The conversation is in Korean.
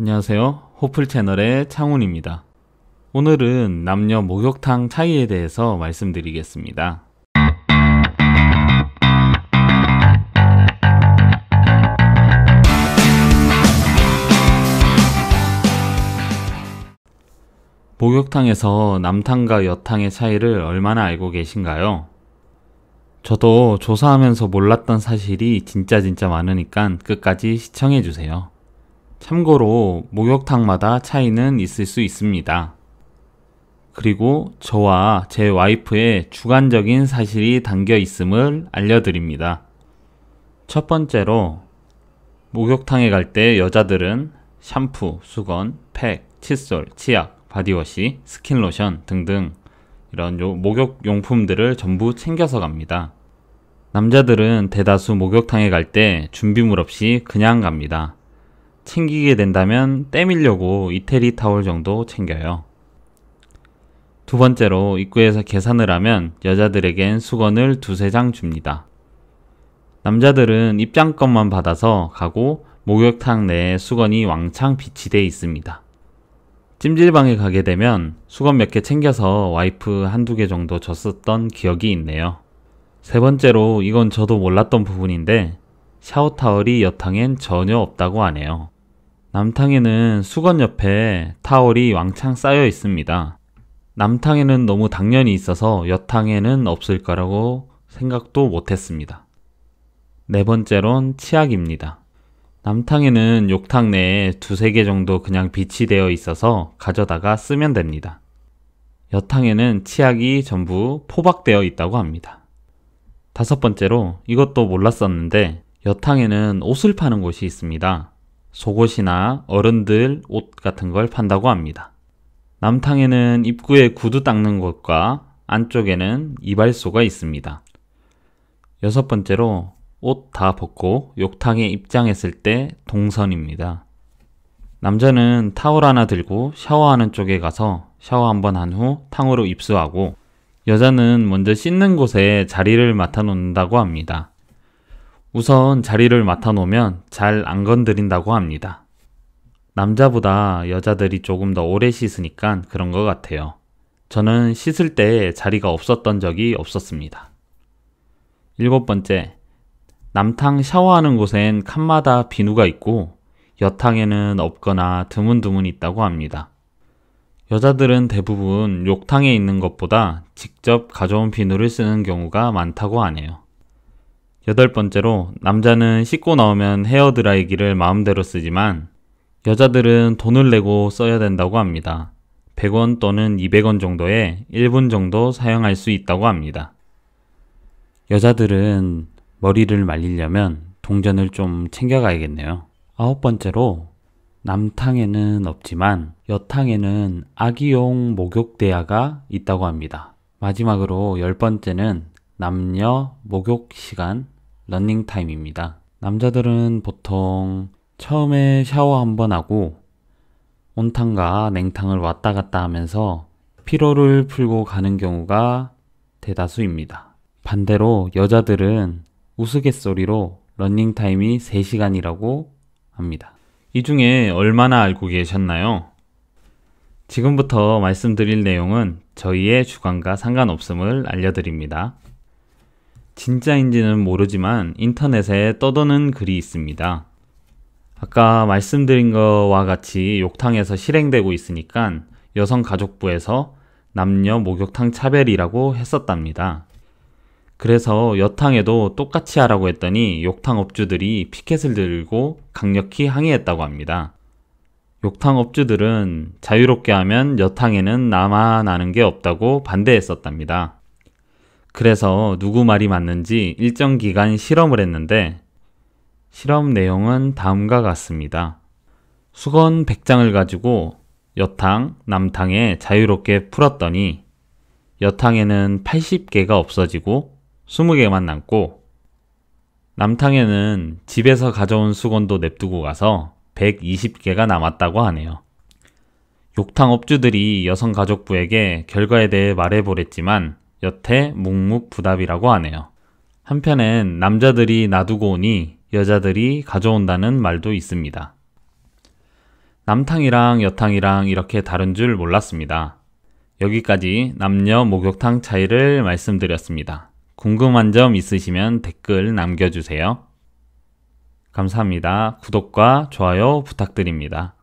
안녕하세요. 호플 채널의 창훈입니다. 오늘은 남녀 목욕탕 차이에 대해서 말씀드리겠습니다. 목욕탕에서 남탕과 여탕의 차이를 얼마나 알고 계신가요? 저도 조사하면서 몰랐던 사실이 진짜 진짜 많으니까 끝까지 시청해주세요. 참고로 목욕탕마다 차이는 있을 수 있습니다. 그리고 저와 제 와이프의 주관적인 사실이 담겨 있음을 알려드립니다. 첫 번째로 목욕탕에 갈 때 여자들은 샴푸, 수건, 팩, 칫솔, 치약, 바디워시, 스킨로션 등등 이런 목욕 용품들을 전부 챙겨서 갑니다. 남자들은 대다수 목욕탕에 갈 때 준비물 없이 그냥 갑니다. 챙기게 된다면 때밀려고 이태리 타올 정도 챙겨요. 두 번째로 입구에서 계산을 하면 여자들에겐 수건을 두세 장 줍니다. 남자들은 입장권만 받아서 가고 목욕탕 내에 수건이 왕창 비치돼 있습니다. 찜질방에 가게 되면 수건 몇 개 챙겨서 와이프 한두 개 정도 줬었던 기억이 있네요. 세 번째로 이건 저도 몰랐던 부분인데 샤워타월이 여탕엔 전혀 없다고 하네요. 남탕에는 수건 옆에 타월이 왕창 쌓여 있습니다. 남탕에는 너무 당연히 있어서 여탕에는 없을 거라고 생각도 못했습니다. 네 번째론 치약입니다. 남탕에는 욕탕 내에 두세 개 정도 그냥 비치되어 있어서 가져다가 쓰면 됩니다. 여탕에는 치약이 전부 포박되어 있다고 합니다. 다섯 번째로 이것도 몰랐었는데 여탕에는 옷을 파는 곳이 있습니다. 속옷이나 어른들 옷 같은 걸 판다고 합니다. 남탕에는 입구에 구두 닦는 곳과 안쪽에는 이발소가 있습니다. 여섯 번째로 옷 다 벗고 욕탕에 입장했을 때 동선입니다. 남자는 타월 하나 들고 샤워하는 쪽에 가서 샤워 한 번 한 후 탕으로 입수하고 여자는 먼저 씻는 곳에 자리를 맡아 놓는다고 합니다. 우선 자리를 맡아놓으면 잘 안 건드린다고 합니다. 남자보다 여자들이 조금 더 오래 씻으니까 그런 것 같아요. 저는 씻을 때 자리가 없었던 적이 없었습니다. 일곱 번째, 남탕 샤워하는 곳엔 칸마다 비누가 있고 여탕에는 없거나 드문드문 있다고 합니다. 여자들은 대부분 욕탕에 있는 것보다 직접 가져온 비누를 쓰는 경우가 많다고 하네요. 여덟 번째로 남자는 씻고 나오면 헤어드라이기를 마음대로 쓰지만 여자들은 돈을 내고 써야 된다고 합니다. 100원 또는 200원 정도에 1분 정도 사용할 수 있다고 합니다. 여자들은 머리를 말리려면 동전을 좀 챙겨가야겠네요. 아홉 번째로 남탕에는 없지만 여탕에는 아기용 목욕대야가 있다고 합니다. 마지막으로 열 번째는 남녀 목욕 시간 러닝 타임입니다. 남자들은 보통 처음에 샤워 한번 하고 온탕과 냉탕을 왔다 갔다 하면서 피로를 풀고 가는 경우가 대다수입니다. 반대로 여자들은 우스갯소리로 러닝 타임이 3시간이라고 합니다. 이 중에 얼마나 알고 계셨나요? 지금부터 말씀드릴 내용은 저희의 주관과 상관없음을 알려드립니다. 진짜인지는 모르지만 인터넷에 떠도는 글이 있습니다. 아까 말씀드린 것과 같이 욕탕에서 실행되고 있으니까 여성가족부에서 남녀 목욕탕 차별이라고 했었답니다. 그래서 여탕에도 똑같이 하라고 했더니 욕탕 업주들이 피켓을 들고 강력히 항의했다고 합니다. 욕탕 업주들은 자유롭게 하면 여탕에는 남아 나는 게 없다고 반대했었답니다. 그래서 누구 말이 맞는지 일정 기간 실험을 했는데 실험 내용은 다음과 같습니다. 수건 100장을 가지고 여탕, 남탕에 자유롭게 풀었더니 여탕에는 80개가 없어지고 20개만 남고 남탕에는 집에서 가져온 수건도 냅두고 가서 120개가 남았다고 하네요. 욕탕 업주들이 여성가족부에게 결과에 대해 말해보랬지만 여태 묵묵부답이라고 하네요. 한편엔 남자들이 놔두고 오니 여자들이 가져온다는 말도 있습니다. 남탕이랑 여탕이랑 이렇게 다른 줄 몰랐습니다. 여기까지 남녀 목욕탕 차이를 말씀드렸습니다. 궁금한 점 있으시면 댓글 남겨주세요. 감사합니다. 구독과 좋아요 부탁드립니다.